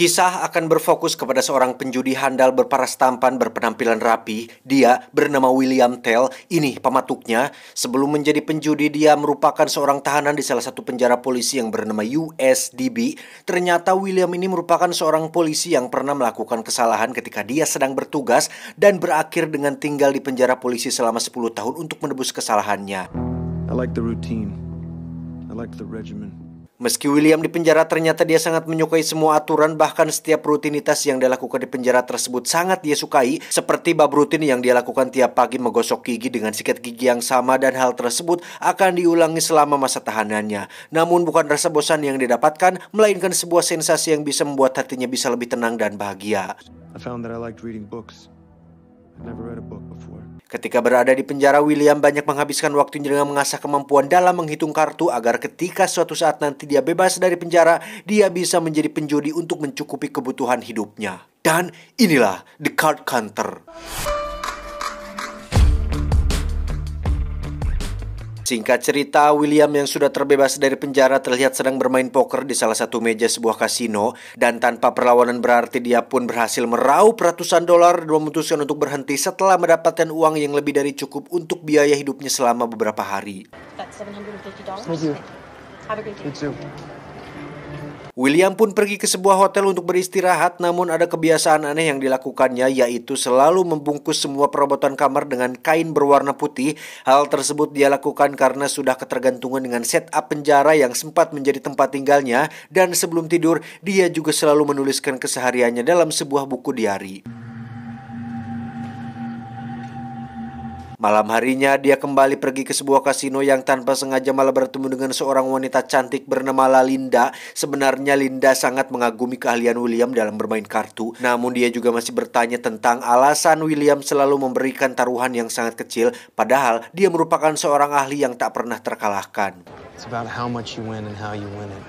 Kisah akan berfokus kepada seorang penjudi handal berparas tampan berpenampilan rapi. Dia bernama William Tell, ini pematuknya. Sebelum menjadi penjudi, dia merupakan seorang tahanan di salah satu penjara polisi yang bernama USDB. Ternyata William ini merupakan seorang polisi yang pernah melakukan kesalahan ketika dia sedang bertugas dan berakhir dengan tinggal di penjara polisi selama 10 tahun untuk menebus kesalahannya. I like the routine. I like the regimen. Meski William di penjara ternyata dia sangat menyukai semua aturan bahkan setiap rutinitas yang dilakukan di penjara tersebut sangat dia sukai seperti bab rutin yang dia lakukan tiap pagi menggosok gigi dengan sikat gigi yang sama dan hal tersebut akan diulangi selama masa tahanannya. Namun bukan rasa bosan yang didapatkan melainkan sebuah sensasi yang bisa membuat hatinya bisa lebih tenang dan bahagia. I found that I liked reading books. never read a book before. Ketika berada di penjara, William banyak menghabiskan waktunya dengan mengasah kemampuan dalam menghitung kartu agar ketika suatu saat nanti dia bebas dari penjara, dia bisa menjadi penjudi untuk mencukupi kebutuhan hidupnya. Dan inilah The Card Counter. Singkat cerita, William yang sudah terbebas dari penjara terlihat sedang bermain poker di salah satu meja sebuah kasino dan tanpa perlawanan berarti dia pun berhasil meraup ratusan dolar dan memutuskan untuk berhenti setelah mendapatkan uang yang lebih dari cukup untuk biaya hidupnya selama beberapa hari. That's $750. Thank you. Have a great day. You too. William pun pergi ke sebuah hotel untuk beristirahat namun ada kebiasaan aneh yang dilakukannya yaitu selalu membungkus semua perabotan kamar dengan kain berwarna putih. Hal tersebut dia lakukan karena sudah ketergantungan dengan setup penjara yang sempat menjadi tempat tinggalnya dan sebelum tidur dia juga selalu menuliskan kesehariannya dalam sebuah buku diari. Malam harinya, dia kembali pergi ke sebuah kasino yang tanpa sengaja malah bertemu dengan seorang wanita cantik bernama Lalinda. Sebenarnya Linda sangat mengagumi keahlian William dalam bermain kartu, namun dia juga masih bertanya tentang alasan William selalu memberikan taruhan yang sangat kecil, padahal dia merupakan seorang ahli yang tak pernah terkalahkan. It's about how much you win and how you win it.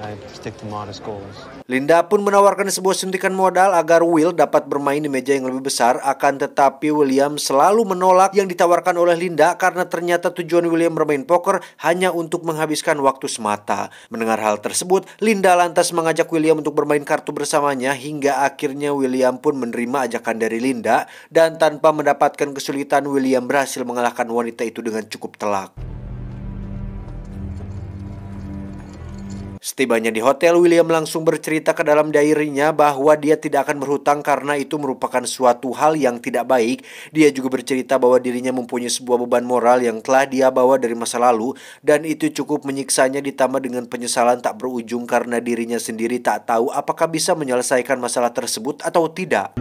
I stick to modest goals. Linda pun menawarkan sebuah suntikan modal agar Will dapat bermain di meja yang lebih besar, akan tetapi William selalu menolak yang ditawarkan oleh Linda karena ternyata tujuan William bermain poker hanya untuk menghabiskan waktu semata. Mendengar hal tersebut, Linda lantas mengajak William untuk bermain kartu bersamanya hingga akhirnya William pun menerima ajakan dari Linda dan tanpa mendapatkan kesulitan William berhasil mengalahkan wanita itu dengan cukup telak. Setibanya di hotel, William langsung bercerita ke dalam diary-nya bahwa dia tidak akan berhutang karena itu merupakan suatu hal yang tidak baik. Dia juga bercerita bahwa dirinya mempunyai sebuah beban moral yang telah dia bawa dari masa lalu dan itu cukup menyiksanya ditambah dengan penyesalan tak berujung karena dirinya sendiri tak tahu apakah bisa menyelesaikan masalah tersebut atau tidak.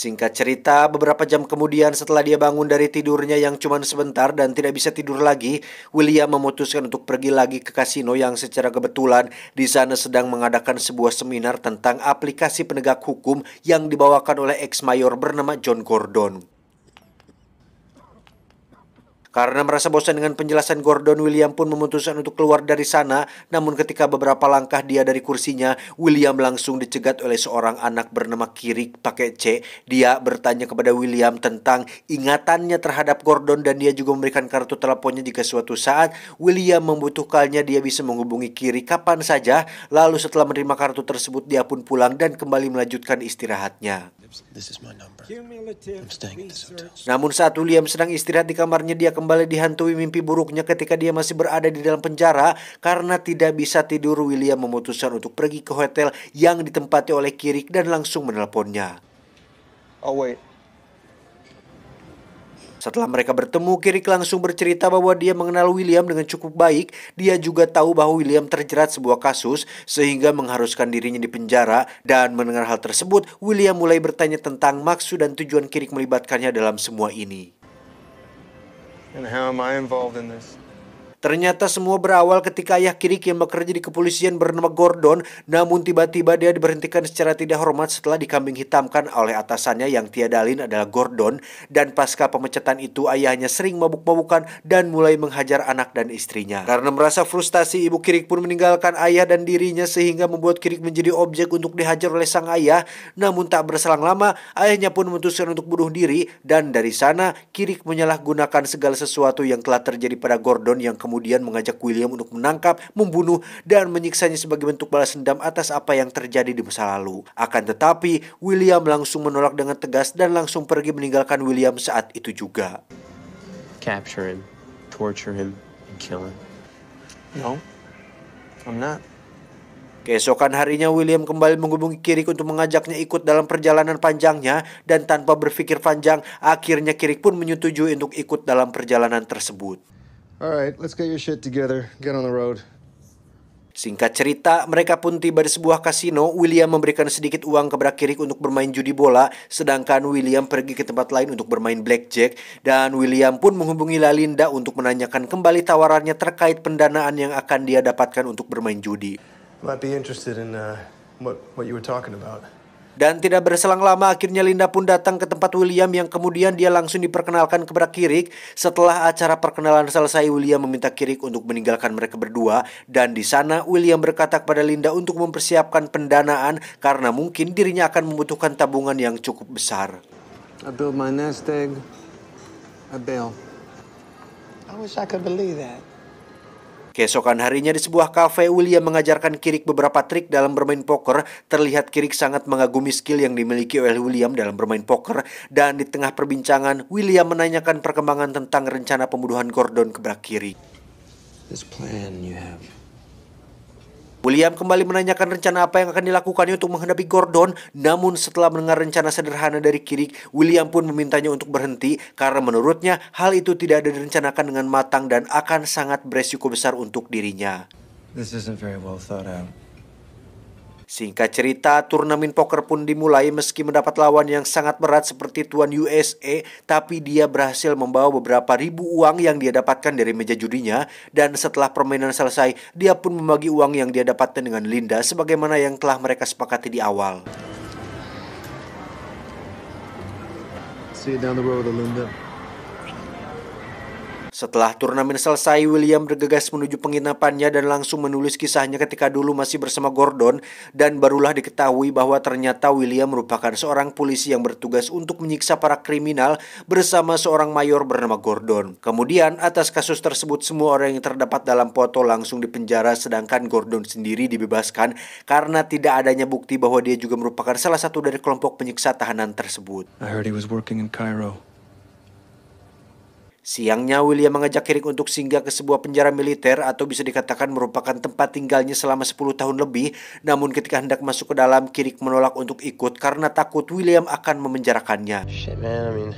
Singkat cerita, beberapa jam kemudian setelah dia bangun dari tidurnya yang cuma sebentar dan tidak bisa tidur lagi, William memutuskan untuk pergi lagi ke kasino yang secara kebetulan di sana sedang mengadakan sebuah seminar tentang aplikasi penegak hukum yang dibawakan oleh ex-mayor bernama John Gordon. Karena merasa bosan dengan penjelasan Gordon, William pun memutuskan untuk keluar dari sana. Namun ketika beberapa langkah dia dari kursinya, William langsung dicegat oleh seorang anak bernama Kirik pakai C. Dia bertanya kepada William tentang ingatannya terhadap Gordon dan dia juga memberikan kartu teleponnya jika suatu saat William membutuhkannya dia bisa menghubungi Kirik kapan saja. Lalu setelah menerima kartu tersebut dia pun pulang dan kembali melanjutkan istirahatnya. Namun saat William sedang istirahat di kamarnya, dia kembali dihantui mimpi buruknya ketika dia masih berada di dalam penjara karena tidak bisa tidur. William memutuskan untuk pergi ke hotel yang ditempati oleh Kirik dan langsung menelponnya. Oh wait, setelah mereka bertemu, Kirik langsung bercerita bahwa dia mengenal William dengan cukup baik. Dia juga tahu bahwa William terjerat sebuah kasus sehingga mengharuskan dirinya di penjara. dan mendengar hal tersebut, William mulai bertanya tentang maksud dan tujuan Kirik melibatkannya dalam semua ini. And how am I involved in this? Ternyata semua berawal ketika ayah Kirik yang bekerja di kepolisian bernama Gordon, namun tiba-tiba dia diberhentikan secara tidak hormat setelah dikambing hitamkan oleh atasannya yang tiada lain adalah Gordon. Dan pasca pemecatan itu ayahnya sering mabuk-mabukan dan mulai menghajar anak dan istrinya. Karena merasa frustasi, ibu Kirik pun meninggalkan ayah dan dirinya sehingga membuat Kirik menjadi objek untuk dihajar oleh sang ayah. Namun tak berselang lama, ayahnya pun memutuskan untuk bunuh diri dan dari sana Kirik menyalahgunakan segala sesuatu yang telah terjadi pada Gordon yang kemudian kemudian mengajak William untuk menangkap, membunuh, dan menyiksanya sebagai bentuk balas dendam atas apa yang terjadi di masa lalu. Akan tetapi, William langsung menolak dengan tegas dan langsung pergi meninggalkan William saat itu juga. Capture him, torture him, and kill him. No, I'm not. Keesokan harinya William kembali menghubungi Kirik untuk mengajaknya ikut dalam perjalanan panjangnya dan tanpa berpikir panjang akhirnya Kirik pun menyetujui untuk ikut dalam perjalanan tersebut. Alright, let's get your shit together. Get on the road. Singkat cerita, mereka pun tiba di sebuah kasino. William memberikan sedikit uang ke Brakirik untuk bermain judi bola, sedangkan William pergi ke tempat lain untuk bermain blackjack. Dan William pun menghubungi Lalinda untuk menanyakan kembali tawarannya terkait pendanaan yang akan dia dapatkan untuk bermain judi. Might be interested in uh, what what you were talking about. Dan tidak berselang lama akhirnya Linda pun datang ke tempat William yang kemudian dia langsung diperkenalkan kepada Kirik. Setelah acara perkenalan selesai William meminta Kirik untuk meninggalkan mereka berdua dan di sana William berkata kepada Linda untuk mempersiapkan pendanaan karena mungkin dirinya akan membutuhkan tabungan yang cukup besar. I built my nest egg. I bail. I wish I could believe that. Keesokan harinya di sebuah kafe, William mengajarkan Kirik beberapa trik dalam bermain poker. Terlihat Kirik sangat mengagumi skill yang dimiliki oleh William dalam bermain poker. Dan di tengah perbincangan, William menanyakan perkembangan tentang rencana pembunuhan Gordon kepada Kirik. This plan you have William kembali menanyakan rencana apa yang akan dilakukannya untuk menghadapi Gordon, namun setelah mendengar rencana sederhana dari Kirik, William pun memintanya untuk berhenti karena menurutnya hal itu tidak ada direncanakan dengan matang dan akan sangat beresiko besar untuk dirinya. This isn't very well thought out. Singkat cerita, turnamen poker pun dimulai meski mendapat lawan yang sangat berat seperti tuan USA, tapi dia berhasil membawa beberapa ribu uang yang dia dapatkan dari meja judinya dan setelah permainan selesai, dia pun membagi uang yang dia dapatkan dengan Linda sebagaimana yang telah mereka sepakati di awal. See you down the road, Linda. Setelah turnamen selesai, William bergegas menuju penginapannya dan langsung menulis kisahnya ketika dulu masih bersama Gordon dan barulah diketahui bahwa ternyata William merupakan seorang polisi yang bertugas untuk menyiksa para kriminal bersama seorang mayor bernama Gordon. Kemudian, atas kasus tersebut semua orang yang terdapat dalam foto langsung dipenjara sedangkan Gordon sendiri dibebaskan karena tidak adanya bukti bahwa dia juga merupakan salah satu dari kelompok penyiksa tahanan tersebut. I heard he was working in Cairo. Siangnya, William mengajak Kirik untuk singgah ke sebuah penjara militer atau bisa dikatakan merupakan tempat tinggalnya selama 10 tahun lebih. Namun ketika hendak masuk ke dalam, Kirik menolak untuk ikut karena takut William akan memenjarakannya. Shit, man, I mean...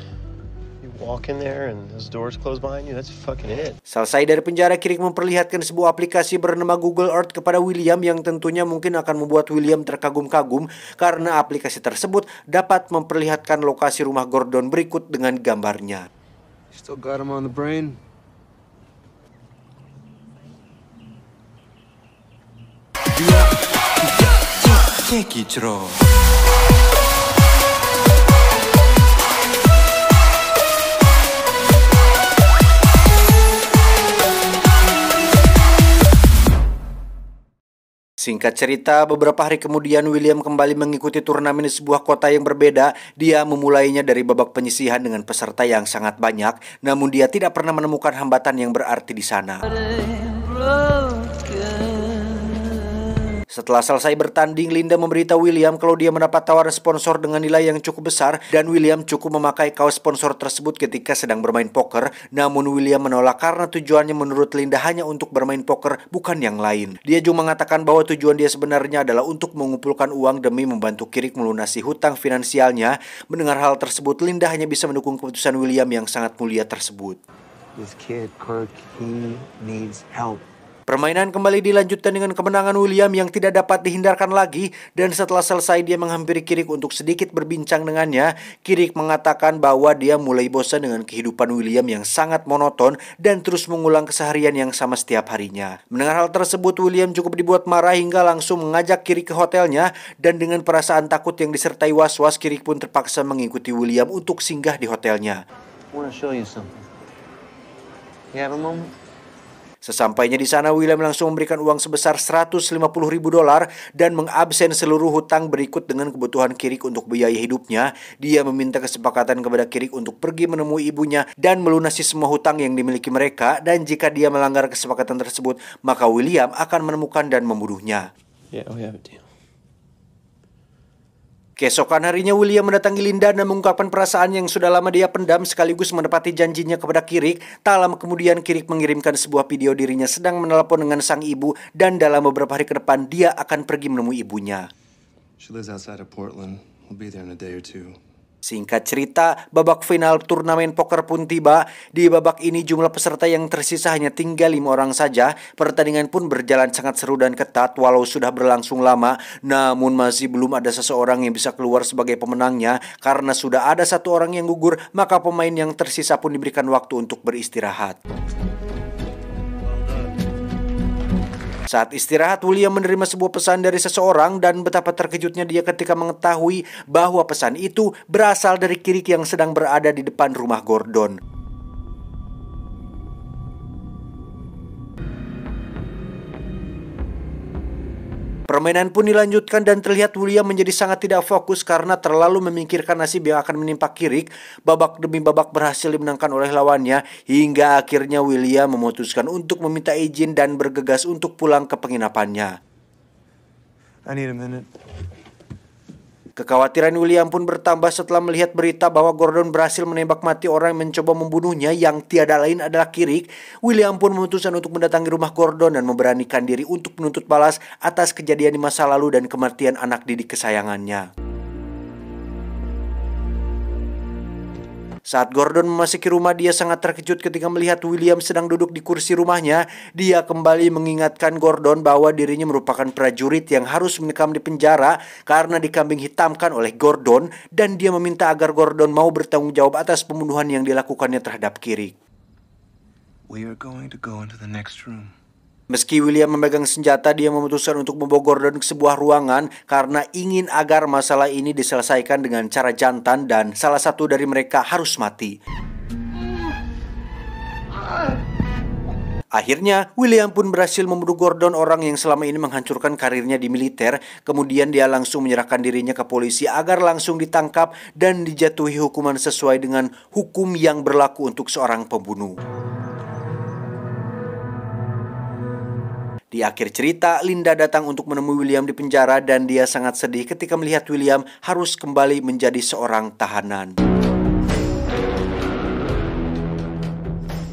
Selesai dari penjara, Kirik memperlihatkan sebuah aplikasi bernama Google Earth kepada William yang tentunya mungkin akan membuat William terkagum-kagum karena aplikasi tersebut dapat memperlihatkan lokasi rumah Gordon berikut dengan gambarnya. Still got him on the brain? Take it, Singkat cerita, beberapa hari kemudian William kembali mengikuti turnamen di sebuah kota yang berbeda. Dia memulainya dari babak penyisihan dengan peserta yang sangat banyak, namun dia tidak pernah menemukan hambatan yang berarti di sana. Setelah selesai bertanding, Linda memberitahu William kalau dia mendapat tawaran sponsor dengan nilai yang cukup besar dan William cukup memakai kaos sponsor tersebut ketika sedang bermain poker. Namun William menolak karena tujuannya menurut Linda hanya untuk bermain poker, bukan yang lain. Dia juga mengatakan bahwa tujuan dia sebenarnya adalah untuk mengumpulkan uang demi membantu Kirik melunasi hutang finansialnya. Mendengar hal tersebut, Linda hanya bisa mendukung keputusan William yang sangat mulia tersebut. This kid, Kirk, he needs help. Permainan kembali dilanjutkan dengan kemenangan William yang tidak dapat dihindarkan lagi dan setelah selesai dia menghampiri Kirik untuk sedikit berbincang dengannya. Kirik mengatakan bahwa dia mulai bosan dengan kehidupan William yang sangat monoton dan terus mengulang keseharian yang sama setiap harinya. Mendengar hal tersebut William cukup dibuat marah hingga langsung mengajak Kirik ke hotelnya dan dengan perasaan takut yang disertai was-was Kirik pun terpaksa mengikuti William untuk singgah di hotelnya. I want to show you something. You have a moment? Sesampainya di sana, William langsung memberikan uang sebesar 150 ribu dolar dan mengabsen seluruh hutang berikut dengan kebutuhan Kirik untuk biaya hidupnya. Dia meminta kesepakatan kepada Kirik untuk pergi menemui ibunya dan melunasi semua hutang yang dimiliki mereka dan jika dia melanggar kesepakatan tersebut, maka William akan menemukan dan membunuhnya. Yeah, we have a deal. Keesokan harinya William mendatangi Linda dan mengungkapkan perasaan yang sudah lama dia pendam sekaligus menepati janjinya kepada Kirik. Tak lama kemudian Kirik mengirimkan sebuah video dirinya sedang menelpon dengan sang ibu dan dalam beberapa hari ke depan dia akan pergi menemui ibunya. She lives outside of Portland. We'll be there in a day or two. Singkat cerita, babak final turnamen poker pun tiba. Di babak ini jumlah peserta yang tersisa hanya tinggal lima orang saja. Pertandingan pun berjalan sangat seru dan ketat walau sudah berlangsung lama. Namun masih belum ada seseorang yang bisa keluar sebagai pemenangnya. Karena sudah ada satu orang yang gugur, maka pemain yang tersisa pun diberikan waktu untuk beristirahat. Saat istirahat, William menerima sebuah pesan dari seseorang dan betapa terkejutnya dia ketika mengetahui bahwa pesan itu berasal dari Kirik yang sedang berada di depan rumah Gordon. Permainan pun dilanjutkan dan terlihat William menjadi sangat tidak fokus karena terlalu memikirkan nasib yang akan menimpa Kirik. Babak demi babak berhasil dimenangkan oleh lawannya hingga akhirnya William memutuskan untuk meminta izin dan bergegas untuk pulang ke penginapannya. I need a minute. Kekhawatiran William pun bertambah setelah melihat berita bahwa Gordon berhasil menembak mati orang yang mencoba membunuhnya yang tiada lain adalah Kirik. William pun memutuskan untuk mendatangi rumah Gordon dan memberanikan diri untuk menuntut balas atas kejadian di masa lalu dan kematian anak didik kesayangannya. Saat Gordon memasuki rumah, dia sangat terkejut ketika melihat William sedang duduk di kursi rumahnya. Dia kembali mengingatkan Gordon bahwa dirinya merupakan prajurit yang harus menekam di penjara karena dikambing hitamkan oleh Gordon dan dia meminta agar Gordon mau bertanggung jawab atas pembunuhan yang dilakukannya terhadap Kiri. We are going to go into the next room. Meski William memegang senjata, dia memutuskan untuk membawa Gordon ke sebuah ruangan karena ingin agar masalah ini diselesaikan dengan cara jantan dan salah satu dari mereka harus mati. Akhirnya, William pun berhasil membunuh Gordon orang yang selama ini menghancurkan karirnya di militer. Kemudian dia langsung menyerahkan dirinya ke polisi agar langsung ditangkap dan dijatuhi hukuman sesuai dengan hukum yang berlaku untuk seorang pembunuh. Di akhir cerita, Linda datang untuk menemui William di penjara dan dia sangat sedih ketika melihat William harus kembali menjadi seorang tahanan.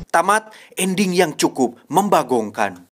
Tamat ending yang cukup membagongkan.